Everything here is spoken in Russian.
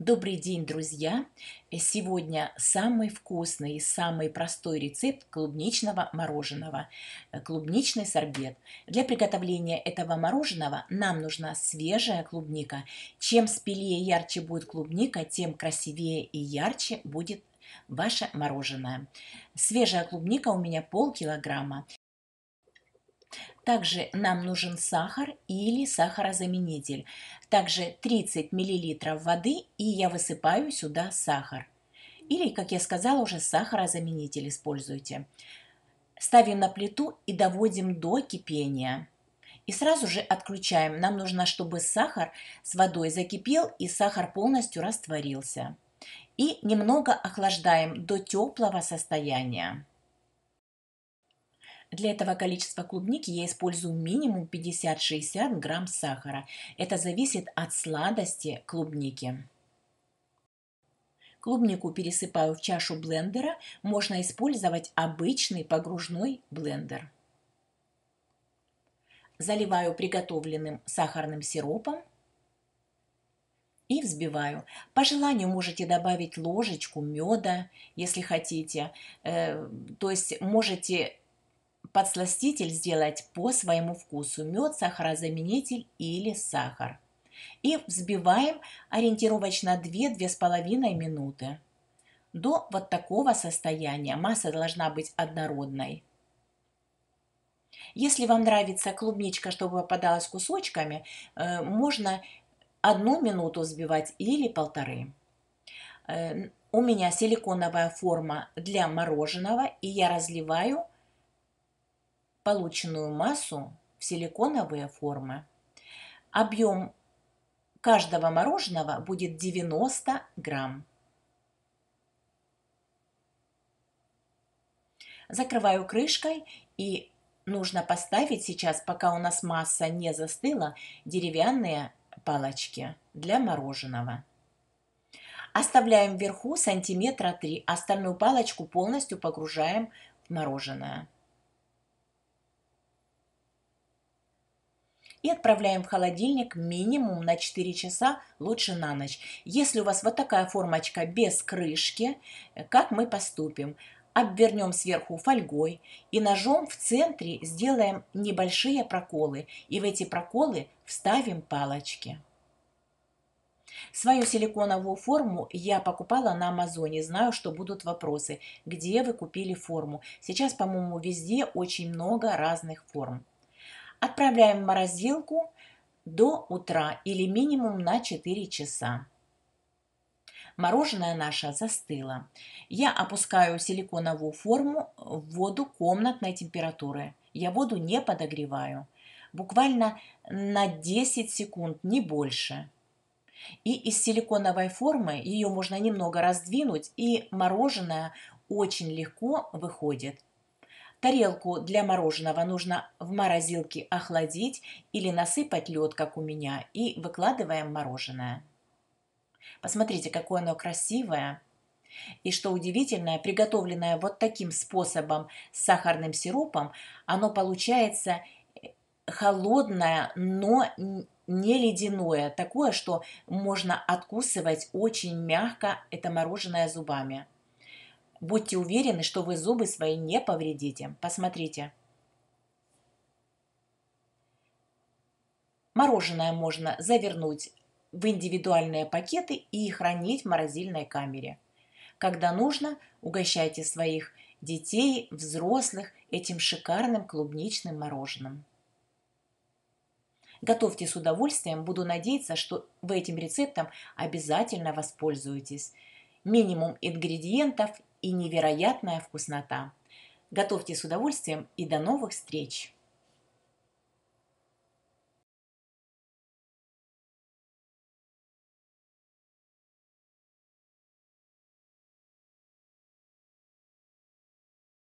Добрый день, друзья! Сегодня самый вкусный и самый простой рецепт клубничного мороженого. Э, клубничный сорбет. Для приготовления этого мороженого нам нужна свежая клубника. Чем спелее и ярче будет клубника, тем красивее и ярче будет ваше мороженое. Свежая клубника у меня полкилограмма. Также нам нужен сахар или сахарозаменитель. Также 30 мл воды, и я высыпаю сюда сахар. Или, как я сказала, уже сахарозаменитель используйте. Ставим на плиту и доводим до кипения. И сразу же отключаем. Нам нужно, чтобы сахар с водой закипел и сахар полностью растворился. И немного охлаждаем до теплого состояния. Для этого количества клубники я использую минимум 50-60 грамм сахара. Это зависит от сладости клубники. Клубнику пересыпаю в чашу блендера. Можно использовать обычный погружной блендер. Заливаю приготовленным сахарным сиропом и взбиваю. По желанию можете добавить ложечку меда, если хотите. Э, то есть можете подсластитель сделать по своему вкусу. Мед, сахарозаменитель или сахар. И взбиваем ориентировочно 2-2,5 минуты до вот такого состояния. Масса должна быть однородной. Если вам нравится клубничка, чтобы попадалась кусочками, э, можно одну минуту взбивать или полторы. Э, у меня силиконовая форма для мороженого, и я разливаю – полученную массу в силиконовые формы. Объем каждого мороженого будет 90 грамм. Закрываю крышкой и нужно поставить сейчас, пока у нас масса не застыла, деревянные палочки для мороженого. Оставляем вверху сантиметра 3, остальную палочку полностью погружаем в мороженое. и отправляем в холодильник минимум на 4 часа, лучше на ночь. Если у вас вот такая формочка без крышки, э, как мы поступим? обвернем сверху фольгой и ножом в центре сделаем небольшие проколы и в эти проколы вставим палочки. Свою силиконовую форму я покупала на Амазоне. Знаю, что будут вопросы, где вы купили форму. Сейчас, по-моему, везде очень много разных форм. Отправляем в морозилку до утра или минимум на 4 часа. Мороженое наше застыло. Я опускаю силиконовую форму в воду комнатной температуры. Я воду не подогреваю. Буквально на 10 секунд, не больше. И из силиконовой формы ее можно немного раздвинуть, и мороженое очень легко выходит. Тарелку для мороженого нужно в морозилке охладить или насыпать лед, как у меня, и выкладываем мороженое. Посмотрите, какое оно красивое. И что удивительное: приготовленное вот таким способом с сахарным сиропом, оно получается э, холодное, но не ледяное, такое, что можно откусывать очень мягко это мороженое зубами. Будьте уверены, что вы зубы свои не повредите. Посмотрите. Мороженое можно завернуть в индивидуальные пакеты и хранить в морозильной камере. Когда нужно, угощайте своих детей, взрослых этим шикарным клубничным мороженым. Готовьте с удовольствием, буду надеяться, что вы этим рецептом обязательно воспользуетесь. Минимум ингредиентов и невероятная вкуснота. Готовьте с удовольствием и до новых встреч!